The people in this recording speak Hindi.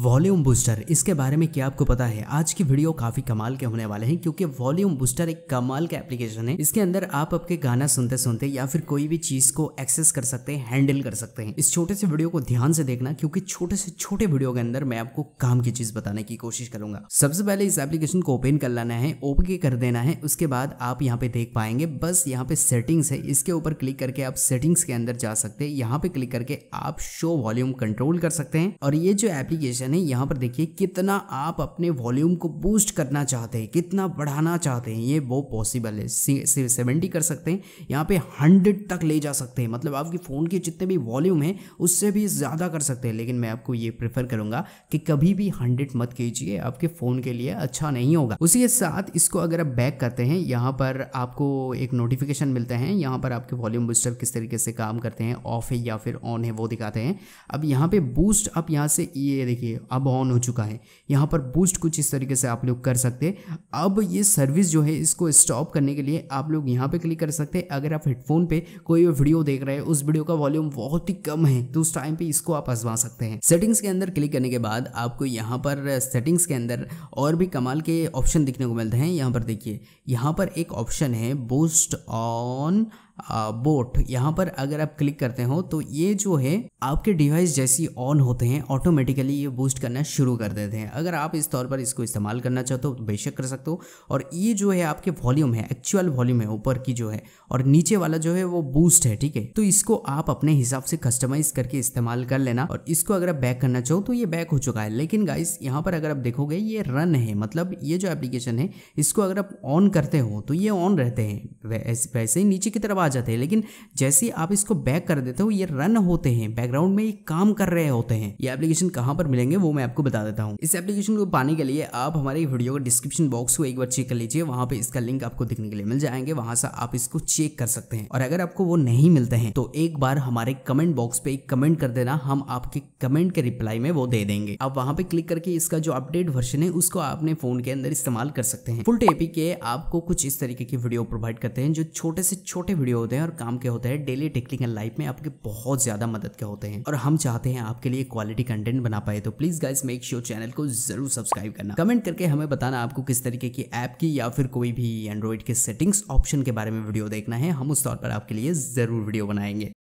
वॉल्यूम बूस्टर इसके बारे में क्या आपको पता है आज की वीडियो काफी कमाल के होने वाले हैं क्योंकि वॉल्यूम बूस्टर एक कमाल का एप्लीकेशन है इसके अंदर आप आपके गाना सुनते सुनते या फिर कोई भी चीज को एक्सेस कर सकते हैं हैंडल कर सकते हैं इस छोटे से वीडियो को ध्यान से देखना क्योंकि छोटे से छोटे वीडियो के अंदर मैं आपको काम की चीज बताने की कोशिश करूंगा सबसे पहले इस एप्लीकेशन को ओपन कर लाना है ओपन कर देना है उसके बाद आप यहाँ पे देख पाएंगे बस यहाँ पे सेटिंग्स है इसके ऊपर क्लिक करके आप सेटिंग्स के अंदर जा सकते हैं यहाँ पे क्लिक करके आप शो वॉल्यूम कंट्रोल कर सकते हैं और ये जो एप्लीकेशन ऑप्शन है यहाँ पर देखिए कितना आप अपने वॉल्यूम को बूस्ट करना चाहते हैं कितना बढ़ाना चाहते हैं ये वो पॉसिबल है सिर्फ सेवेंटी कर सकते हैं यहाँ पे हंड्रेड तक ले जा सकते हैं मतलब आपकी फ़ोन के जितने भी वॉल्यूम है उससे भी ज़्यादा कर सकते हैं लेकिन मैं आपको ये प्रेफर करूँगा कि कभी भी हंड्रेड मत कीजिए आपके फ़ोन के लिए अच्छा नहीं होगा उसी के साथ इसको अगर आप बैक करते हैं यहाँ पर आपको एक नोटिफिकेशन मिलते हैं यहाँ पर आपके वॉल्यूम बूस्टर किस तरीके से काम करते हैं ऑफ है या फिर ऑन है वो दिखाते हैं अब यहाँ पे बूस्ट आप यहाँ से ये देखिए अब ऑन हो चुका है यहाँ पर बूस्ट कुछ इस तरीके से आप लोग कर सकते हैं अब ये सर्विस जो है इसको स्टॉप करने के लिए आप लोग यहाँ पे क्लिक कर सकते हैं अगर आप हेडफोन पे कोई वीडियो देख रहे हैं उस वीडियो का वॉल्यूम बहुत ही कम है तो उस टाइम पे इसको आप आजमा सकते हैं सेटिंग्स के अंदर क्लिक करने के बाद आपको यहाँ पर सेटिंग्स के अंदर और भी कमाल के ऑप्शन दिखने को मिलते हैं यहाँ पर देखिए यहाँ पर एक ऑप्शन है बूस्ट ऑन बोट यहाँ पर अगर आप क्लिक करते हो तो ये जो है आपके डिवाइस जैसी ऑन होते हैं ऑटोमेटिकली ये बूस्ट करना शुरू कर देते हैं अगर आप इस तौर पर इसको इस्तेमाल करना चाहते हो तो बेशक कर सकते हो और ये जो है आपके वॉल्यूम है एक्चुअल वॉल्यूम है ऊपर की जो है और नीचे वाला जो है वो बूस्ट है ठीक है तो इसको आप अपने हिसाब से कस्टमाइज करके इस्तेमाल कर लेना और इसको अगर आप बैक करना चाहो तो ये बैक हो चुका है लेकिन गाइस यहाँ पर अगर आप देखोगे ये रन है मतलब ये जो एप्लीकेशन है इसको अगर आप ऑन करते हो तो ये ऑन रहते हैं वैसे ही नीचे की तरफ आ आ जाते हैं लेकिन जैसे ही आप इसको बैक कर देते हो ये रन होते हैं बैकग्राउंड में ये काम कर रहे होते हैं ये एप्लीकेशन कहाँ पर मिलेंगे वो मैं आपको बता देता हूँ इस एप्लीकेशन को पाने के लिए आप हमारे वीडियो के डिस्क्रिप्शन बॉक्स को एक बार चेक कर लीजिए वहाँ पे इसका लिंक आपको दिखने के लिए मिल जाएंगे वहां से आप इसको चेक कर सकते हैं और अगर आपको वो नहीं मिलते हैं तो एक बार हमारे कमेंट बॉक्स पे एक कमेंट कर देना हम आपके कमेंट के रिप्लाई में वो दे देंगे आप वहां पे क्लिक करके इसका जो अपडेट वर्षन है उसको अपने फोन के अंदर इस्तेमाल कर सकते हैं फुल टेपी के आपको कुछ इस तरीके की वीडियो प्रोवाइड करते हैं जो छोटे से छोटे वीडियो होते हैं और काम के होते हैं डेली टेक्निकल लाइफ में आपके बहुत ज़्यादा मदद के होते हैं और हम चाहते हैं आपके लिए क्वालिटी कंटेंट बना पाए तो please guys make sure channel को जरूर सब्सक्राइब करना कमेंट करके हमें बताना आपको किस तरीके की ऐप की या फिर कोई भी एंड्रॉइड के सेटिंग्स ऑप्शन के बारे में वीडियो देखना है हम उस तौर पर आपके लिए ज़रूर वीडियो बनाएंगे